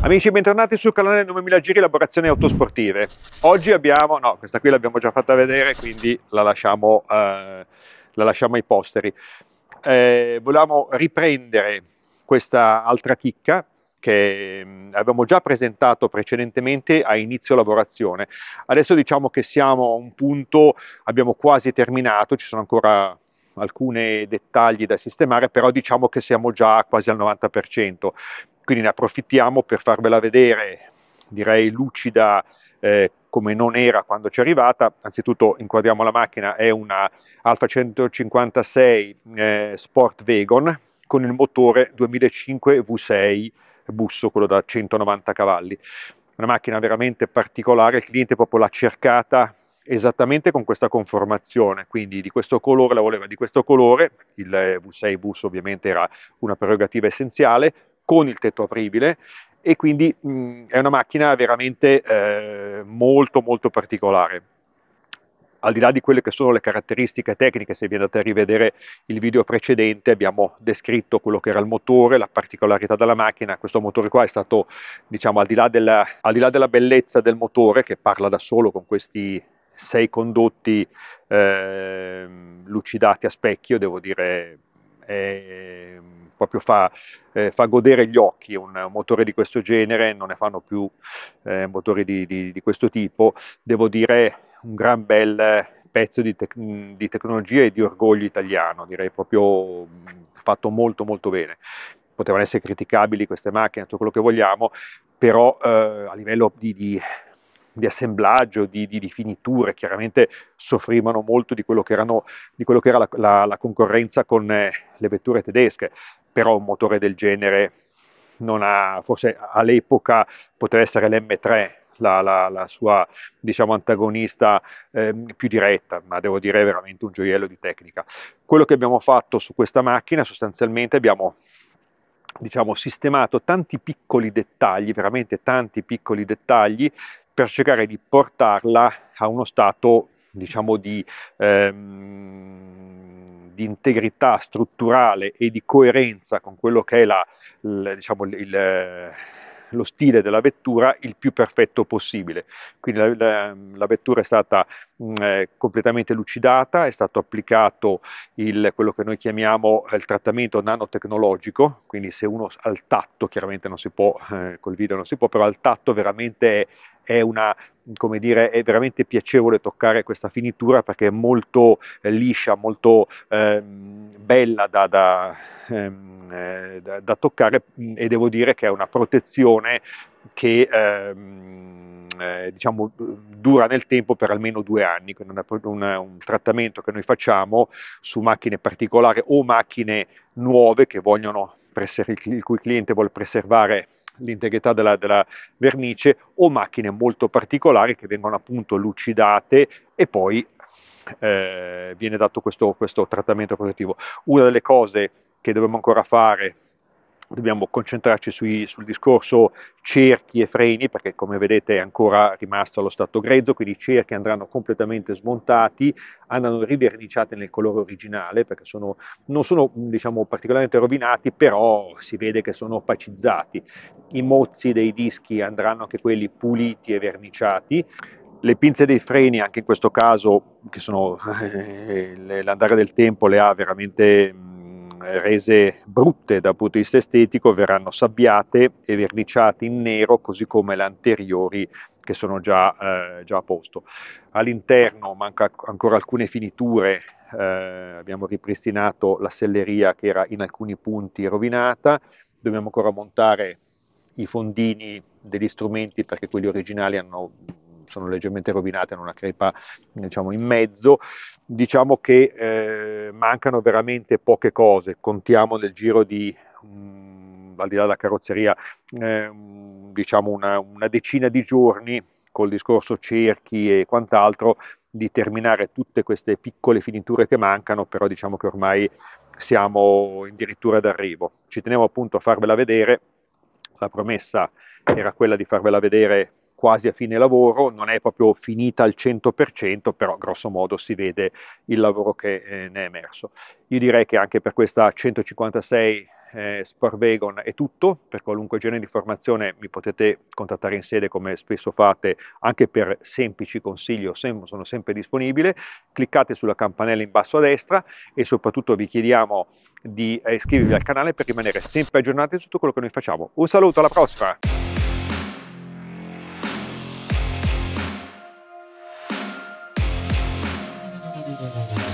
Amici, bentornati sul canale 9000 Giri Elaborazioni Autosportive. Oggi abbiamo, no, questa qui l'abbiamo già fatta vedere, quindi la lasciamo, eh, la lasciamo ai posteri. Eh, volevamo riprendere questa altra chicca che mh, mm, abbiamo già presentato precedentemente a inizio lavorazione. Adesso diciamo che siamo a un punto, abbiamo quasi terminato, ci sono ancora alcuni dettagli da sistemare, però diciamo che siamo già quasi al 90%. Quindi ne approfittiamo per farvela vedere, direi lucida eh, come non era quando ci è arrivata. Anzitutto inquadriamo la macchina, è una Alfa 156 eh, Sport Vegon con il motore 2005 V6 busso, quello da 190 cavalli. Una macchina veramente particolare, il cliente proprio l'ha cercata esattamente con questa conformazione, quindi di questo colore la voleva di questo colore, il V6 bus ovviamente era una prerogativa essenziale, con il tetto apribile e quindi mh, è una macchina veramente eh, molto molto particolare. Al di là di quelle che sono le caratteristiche tecniche, se vi andate a rivedere il video precedente abbiamo descritto quello che era il motore, la particolarità della macchina, questo motore qua è stato, diciamo, al di là della, al di là della bellezza del motore che parla da solo con questi sei condotti eh, lucidati a specchio, devo dire eh, proprio fa, eh, fa, godere gli occhi un, un, motore di questo genere, non ne fanno più eh, motori di, di, di, questo tipo, devo dire un gran bel pezzo di, tec- di tecnologia e di orgoglio italiano, direi proprio mm, fatto molto molto bene. Potevano essere criticabili queste macchine, tutto quello che vogliamo, però eh, a livello di, di, di assemblaggio, di, di, di, finiture, chiaramente soffrivano molto di quello che, erano, di quello che era la, la, la, concorrenza con eh, le vetture tedesche, però un motore del genere non ha, forse all'epoca poteva essere l'M3 la, la, la, sua diciamo, antagonista eh, più diretta, ma devo dire veramente un gioiello di tecnica. Quello che abbiamo fatto su questa macchina sostanzialmente abbiamo diciamo, sistemato tanti piccoli dettagli, veramente tanti piccoli dettagli per cercare di portarla a uno stato diciamo di, ehm, di integrità strutturale e di coerenza con quello che è la, la diciamo, il, lo stile della vettura il più perfetto possibile. Quindi la, la, la vettura è stata mh, mm, eh, completamente lucidata, è stato applicato il, quello che noi chiamiamo eh, il trattamento nanotecnologico, quindi se uno al tatto, chiaramente non si può, eh, col video non si può, però al tatto veramente è, è una come dire, è veramente piacevole toccare questa finitura perché è molto eh, liscia, molto eh, bella da, da ehm, eh, da, da, toccare e devo dire che è una protezione che ehm, eh, diciamo, dura nel tempo per almeno due anni, quindi una, una, un trattamento che noi facciamo su macchine particolari o macchine nuove che vogliono il cui cliente vuole preservare l'integrità della, della, vernice o macchine molto particolari che vengono appunto lucidate e poi eh, viene dato questo, questo trattamento protettivo. Una delle cose che dobbiamo ancora fare, dobbiamo concentrarci sui, sul discorso cerchi e freni, perché come vedete è ancora rimasto allo stato grezzo, quindi i cerchi andranno completamente smontati, andranno riverniciati nel colore originale, perché sono, non sono diciamo, particolarmente rovinati, però si vede che sono opacizzati. I mozzi dei dischi andranno anche quelli puliti e verniciati, le pinze dei freni, anche in questo caso, che sono eh, l'andare del tempo, le ha veramente eh, rese brutte dal punto di vista estetico, verranno sabbiate e verniciate in nero, così come le anteriori che sono già, eh, già a posto. All'interno manca ancora alcune finiture, eh, abbiamo ripristinato la selleria che era in alcuni punti rovinata, dobbiamo ancora montare i fondini degli strumenti perché quelli originali hanno sono leggermente rovinate, hanno una crepa diciamo, in mezzo. Diciamo che eh, mancano veramente poche cose, contiamo nel giro di... Mh, mm, al di là della carrozzeria, eh, mm, diciamo una, una decina di giorni col discorso cerchi e quant'altro, di terminare tutte queste piccole finiture che mancano, però diciamo che ormai siamo addirittura d'arrivo. Ci tenevo appunto a farvela vedere, la promessa era quella di farvela vedere quasi a fine lavoro, non è proprio finita al 100%, però grosso modo si vede il lavoro che eh, ne è emerso. Io direi che anche per questa 156 eh, Sporvegon è tutto, per qualunque genere di formazione mi potete contattare in sede come spesso fate, anche per semplici consigli, sem- sono sempre disponibile, cliccate sulla campanella in basso a destra e soprattutto vi chiediamo di eh, iscrivervi al canale per rimanere sempre aggiornati su tutto quello che noi facciamo. Un saluto, alla prossima! Bye.